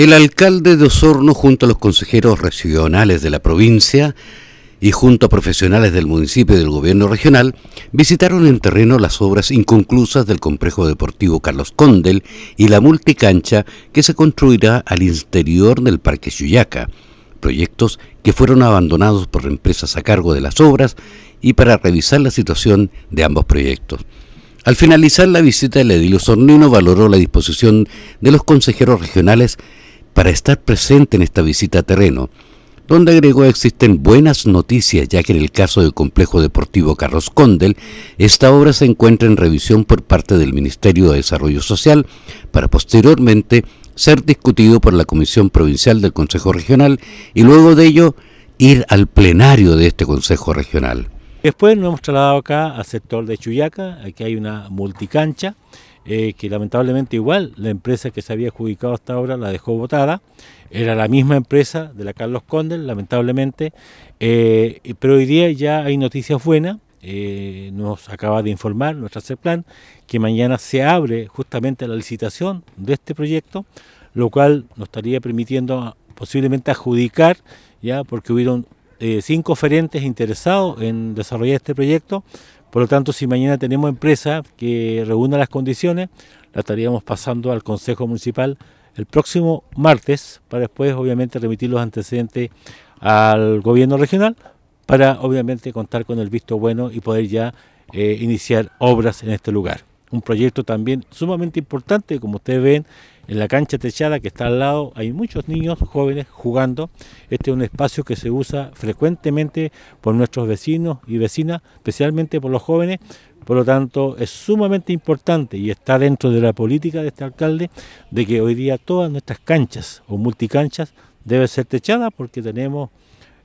El alcalde de Osorno junto a los consejeros regionales de la provincia y junto a profesionales del municipio y del gobierno regional, visitaron en terreno las obras inconclusas del complejo deportivo Carlos Condel y la multicancha que se construirá al interior del Parque Chuyaca, proyectos que fueron abandonados por empresas a cargo de las obras y para revisar la situación de ambos proyectos. Al finalizar la visita, el edil Osornino valoró la disposición de los consejeros regionales para estar presente en esta visita a terreno, donde agregó existen buenas noticias ya que en el caso del complejo deportivo Carlos Condel, esta obra se encuentra en revisión por parte del Ministerio de Desarrollo Social para posteriormente ser discutido por la Comisión Provincial del Consejo Regional y luego de ello ir al plenario de este Consejo Regional. Después nos hemos trasladado acá al sector de Chuyaca, aquí hay una multicancha eh, que lamentablemente igual la empresa que se había adjudicado hasta ahora la dejó votada. Era la misma empresa de la Carlos Condel, lamentablemente. Eh, pero hoy día ya hay noticias buenas. Eh, nos acaba de informar nuestra CEPLAN que mañana se abre justamente la licitación de este proyecto, lo cual nos estaría permitiendo posiblemente adjudicar, ya porque hubieron cinco oferentes interesados en desarrollar este proyecto, por lo tanto, si mañana tenemos empresa que reúna las condiciones, la estaríamos pasando al Consejo Municipal el próximo martes para después, obviamente, remitir los antecedentes al gobierno regional para, obviamente, contar con el visto bueno y poder ya eh, iniciar obras en este lugar. Un proyecto también sumamente importante, como ustedes ven, en la cancha techada que está al lado hay muchos niños jóvenes jugando. Este es un espacio que se usa frecuentemente por nuestros vecinos y vecinas, especialmente por los jóvenes. Por lo tanto, es sumamente importante y está dentro de la política de este alcalde de que hoy día todas nuestras canchas o multicanchas deben ser techadas porque tenemos,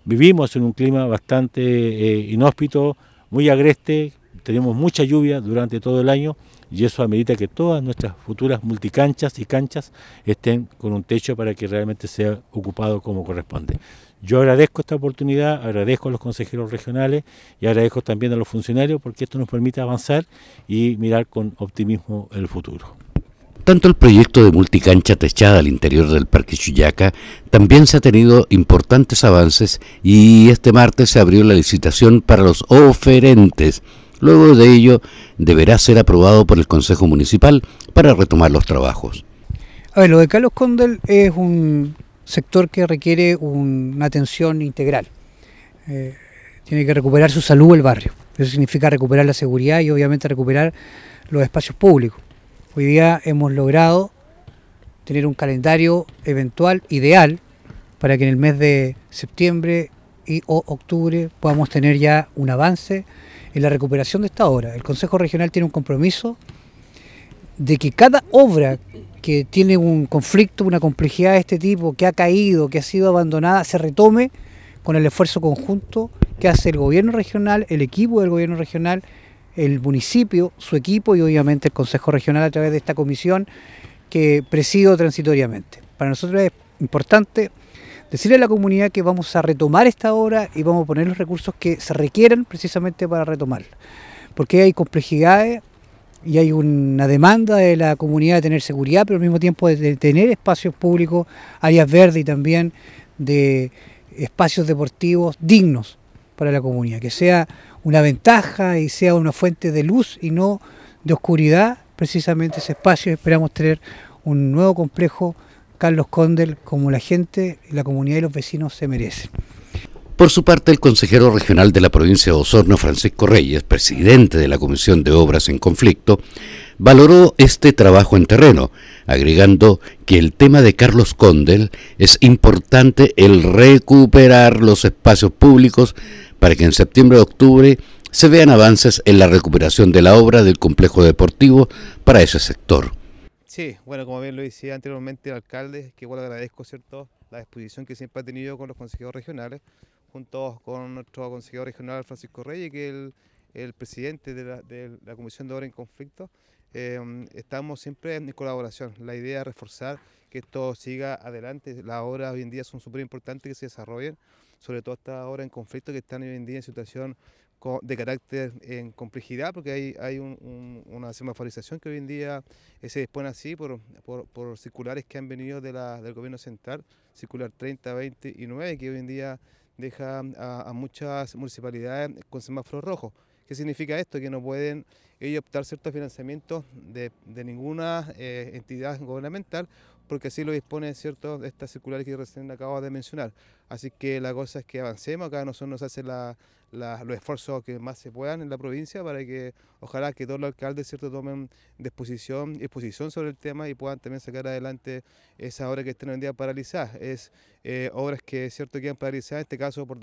vivimos en un clima bastante eh, inhóspito, muy agreste, tenemos mucha lluvia durante todo el año y eso amerita que todas nuestras futuras multicanchas y canchas estén con un techo para que realmente sea ocupado como corresponde. Yo agradezco esta oportunidad, agradezco a los consejeros regionales y agradezco también a los funcionarios porque esto nos permite avanzar y mirar con optimismo el futuro. Tanto el proyecto de multicancha techada al interior del Parque Chuyaca también se ha tenido importantes avances y este martes se abrió la licitación para los oferentes Luego de ello, deberá ser aprobado por el Consejo Municipal para retomar los trabajos. A ver, lo de Carlos Condel es un sector que requiere una atención integral. Eh, tiene que recuperar su salud el barrio. Eso significa recuperar la seguridad y obviamente recuperar los espacios públicos. Hoy día hemos logrado tener un calendario eventual ideal para que en el mes de septiembre y octubre podamos tener ya un avance en la recuperación de esta obra. El Consejo Regional tiene un compromiso de que cada obra que tiene un conflicto, una complejidad de este tipo, que ha caído, que ha sido abandonada, se retome con el esfuerzo conjunto que hace el gobierno regional, el equipo del gobierno regional, el municipio, su equipo y obviamente el Consejo Regional a través de esta comisión que presido transitoriamente. Para nosotros es importante decirle a la comunidad que vamos a retomar esta obra y vamos a poner los recursos que se requieran precisamente para retomarla. Porque hay complejidades y hay una demanda de la comunidad de tener seguridad, pero al mismo tiempo de tener espacios públicos, áreas verdes y también de espacios deportivos dignos para la comunidad, que sea una ventaja y sea una fuente de luz y no de oscuridad precisamente ese espacio. Esperamos tener un nuevo complejo Carlos Condel como la gente, la comunidad y los vecinos se merecen. Por su parte, el consejero regional de la provincia de Osorno, Francisco Reyes, presidente de la Comisión de Obras en Conflicto, valoró este trabajo en terreno, agregando que el tema de Carlos Condel es importante el recuperar los espacios públicos para que en septiembre-octubre se vean avances en la recuperación de la obra del complejo deportivo para ese sector. Sí, bueno, como bien lo decía anteriormente el alcalde, que igual agradezco cierto la exposición que siempre ha tenido con los consejeros regionales, junto con nuestro consejero regional Francisco Reyes, que es el, presidente de la, Comisión de Obras en Conflicto. Em, estamos siempre en colaboración. La idea es reforzar que esto siga adelante. Las obras hoy en día son súper importantes que se desarrollen, sobre todo estas obras en conflicto que están hoy en día en situación de carácter en complejidad, porque hay, hay una semaforización que hoy en día eh, se dispone así por, circulares que han venido del gobierno central, circular 30, 20 y 9, que hoy en día deja a, muchas municipalidades con semáforos rojos. ¿Qué significa esto? Que no pueden ellos optar ciertos financiamientos de, ninguna eh, entidad gubernamental porque así lo dispone cierto estas circulares que recién acabo de mencionar. Así que la cosa es que avancemos, acá nosotros nos hacen los esfuerzos que más se puedan en la provincia para que ojalá que todos los alcaldes cierto tomen disposición y sobre el tema y puedan también sacar adelante esas obras que estén hoy en día paralizadas. Es eh, obras que cierto quedan paralizadas, en este caso por,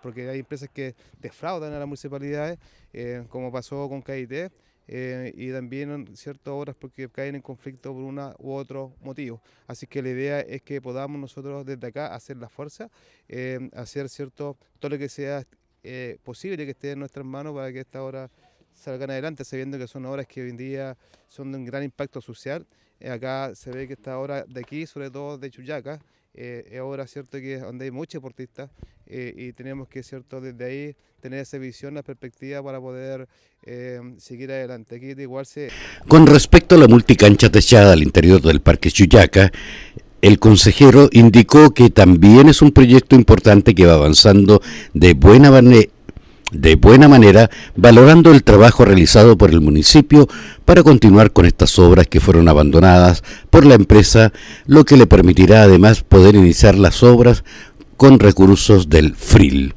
porque hay empresas que defraudan a las municipalidades, eh, como pasó con KIT eh, y también ciertas horas porque caen en conflicto por una u otro motivo. Así que la idea es que podamos nosotros desde acá hacer la fuerza, eh, hacer cierto todo lo que sea eh, posible que esté en nuestras manos para que esta obra salgan adelante, sabiendo que son obras que hoy en día son de un gran impacto social. Acá se ve que esta obra de aquí, sobre todo de Chuyaca, eh, ahora cierto que es donde hay muchos deportistas eh, y tenemos que cierto desde ahí tener esa visión, la perspectiva para poder eh, seguir adelante. igual Con respecto a la multicancha techada al interior del Parque Chuyaca, el consejero indicó que también es un proyecto importante que va avanzando de buena, manera de buena manera valorando el trabajo realizado por el municipio para continuar con estas obras que fueron abandonadas por la empresa, lo que le permitirá además poder iniciar las obras con recursos del FRIL.